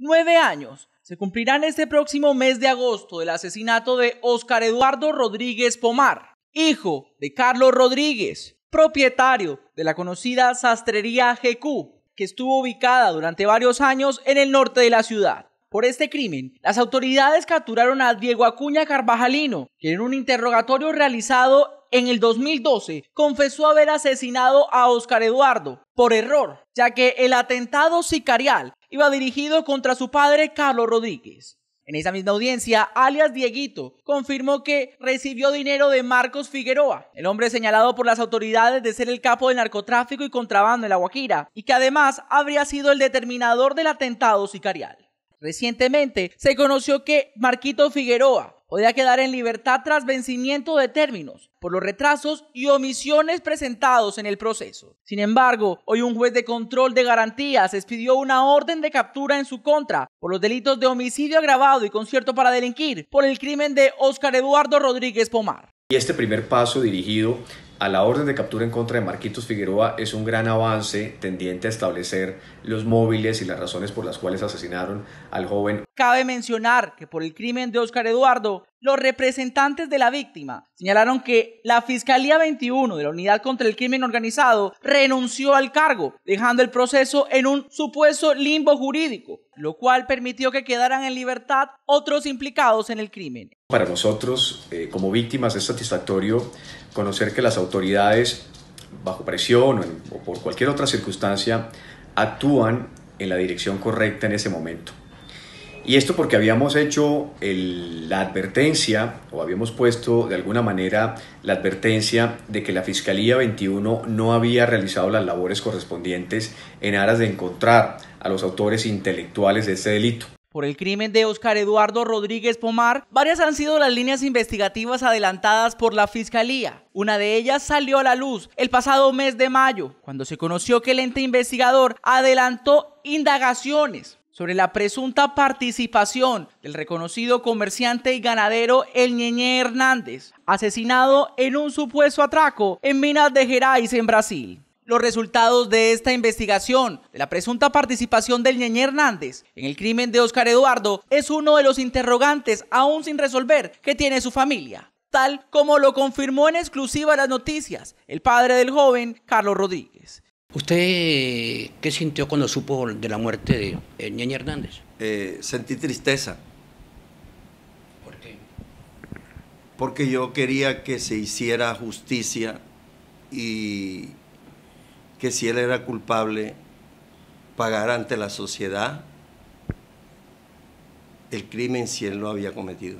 nueve años. Se cumplirán este próximo mes de agosto del asesinato de Óscar Eduardo Rodríguez Pomar, hijo de Carlos Rodríguez, propietario de la conocida sastrería GQ, que estuvo ubicada durante varios años en el norte de la ciudad. Por este crimen, las autoridades capturaron a Diego Acuña Carvajalino, quien en un interrogatorio realizado en el 2012 confesó haber asesinado a Óscar Eduardo por error, ya que el atentado sicarial iba dirigido contra su padre Carlos Rodríguez. En esa misma audiencia, alias Dieguito confirmó que recibió dinero de Marcos Figueroa, el hombre señalado por las autoridades de ser el capo del narcotráfico y contrabando en La Guajira, y que además habría sido el determinador del atentado sicarial. Recientemente se conoció que Marquito Figueroa podía quedar en libertad tras vencimiento de términos por los retrasos y omisiones presentados en el proceso. Sin embargo, hoy un juez de control de garantías expidió una orden de captura en su contra por los delitos de homicidio agravado y concierto para delinquir por el crimen de Óscar Eduardo Rodríguez Pomar. Y este primer paso dirigido a la orden de captura en contra de Marquitos Figueroa es un gran avance tendiente a establecer los móviles y las razones por las cuales asesinaron al joven. Cabe mencionar que por el crimen de Óscar Eduardo los representantes de la víctima señalaron que la Fiscalía 21 de la Unidad contra el Crimen Organizado renunció al cargo, dejando el proceso en un supuesto limbo jurídico, lo cual permitió que quedaran en libertad otros implicados en el crimen. Para nosotros, eh, como víctimas, es satisfactorio conocer que las autoridades, bajo presión o por cualquier otra circunstancia, actúan en la dirección correcta en ese momento. Y esto porque habíamos hecho la advertencia, o habíamos puesto de alguna manera la advertencia de que la Fiscalía 21 no había realizado las labores correspondientes en aras de encontrar a los autores intelectuales de este delito. Por el crimen de Oscar Eduardo Rodríguez Pomar, varias han sido las líneas investigativas adelantadas por la Fiscalía. Una de ellas salió a la luz el pasado mes de mayo, cuando se conoció que el ente investigador adelantó indagaciones sobre la presunta participación del reconocido comerciante y ganadero El Ñeñe Hernández, asesinado en un supuesto atraco en Minas de Gerais, en Brasil. Los resultados de esta investigación de la presunta participación del Ñeñe Hernández en el crimen de Óscar Eduardo es uno de los interrogantes aún sin resolver que tiene su familia, tal como lo confirmó en exclusiva las noticias el padre del joven, Carlos Rodríguez ¿Usted qué sintió cuando supo de la muerte de Niña eh, Hernández? Eh, sentí tristeza. ¿Por qué? Porque yo quería que se hiciera justicia y que si él era culpable, pagara ante la sociedad el crimen si él lo había cometido.